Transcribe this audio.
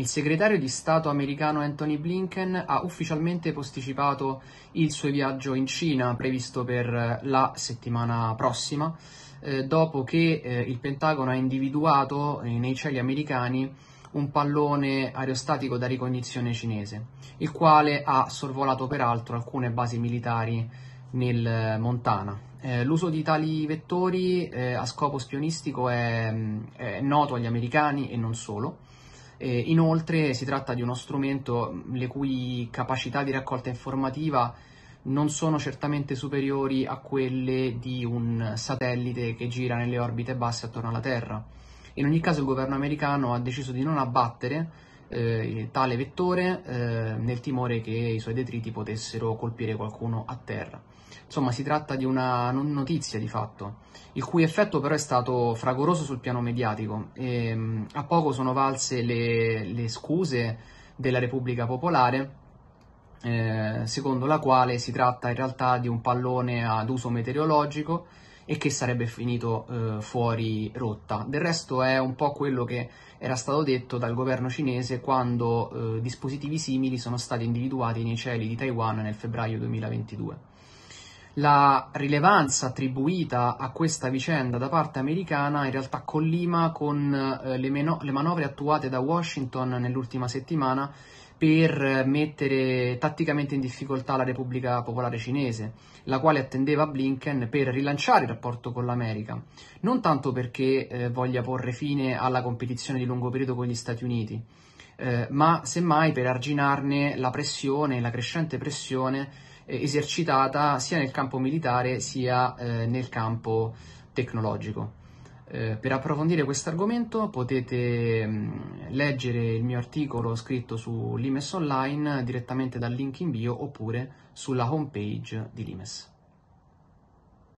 Il segretario di Stato americano Anthony Blinken ha ufficialmente posticipato il suo viaggio in Cina previsto per eh, la settimana prossima, eh, dopo che eh, il Pentagono ha individuato eh, nei cieli americani un pallone aerostatico da ricognizione cinese, il quale ha sorvolato peraltro alcune basi militari nel eh, Montana. Eh, l'uso di tali vettori eh, a scopo spionistico è, mm, è, noto agli americani e non solo. Eh, inoltre si tratta di uno strumento le cui capacità di raccolta informativa non sono certamente superiori a quelle di un satellite che gira nelle orbite basse attorno alla Terra. In ogni caso il governo americano ha deciso di non abbattere eh, tale vettore eh, nel timore che i suoi detriti potessero colpire qualcuno a terra. Insomma, si tratta di una notizia di fatto, il cui effetto però è stato fragoroso sul piano mediatico. E, ehm, a poco sono valse le, le scuse della Repubblica Popolare, eh, secondo la quale si tratta in realtà di un pallone ad uso meteorologico e che sarebbe finito eh, fuori rotta. Del resto è un po' quello che era stato detto dal governo cinese quando eh, dispositivi simili sono stati individuati nei cieli di Taiwan nel febbraio 2022. La rilevanza attribuita a questa vicenda da parte americana in realtà collima con eh, le, le manovre attuate da Washington nell'ultima settimana per mettere tatticamente in difficoltà la Repubblica Popolare Cinese, la quale attendeva Blinken per rilanciare il rapporto con l'America, non tanto perché eh, voglia porre fine alla competizione di lungo periodo con gli Stati Uniti, eh, ma semmai per arginarne la pressione, la crescente pressione eh, esercitata sia nel campo militare sia eh, nel campo tecnologico. Eh, per approfondire questo argomento potete mh, mm, leggere il mio articolo scritto su Limes Online direttamente dal link in bio oppure sulla homepage di Limes.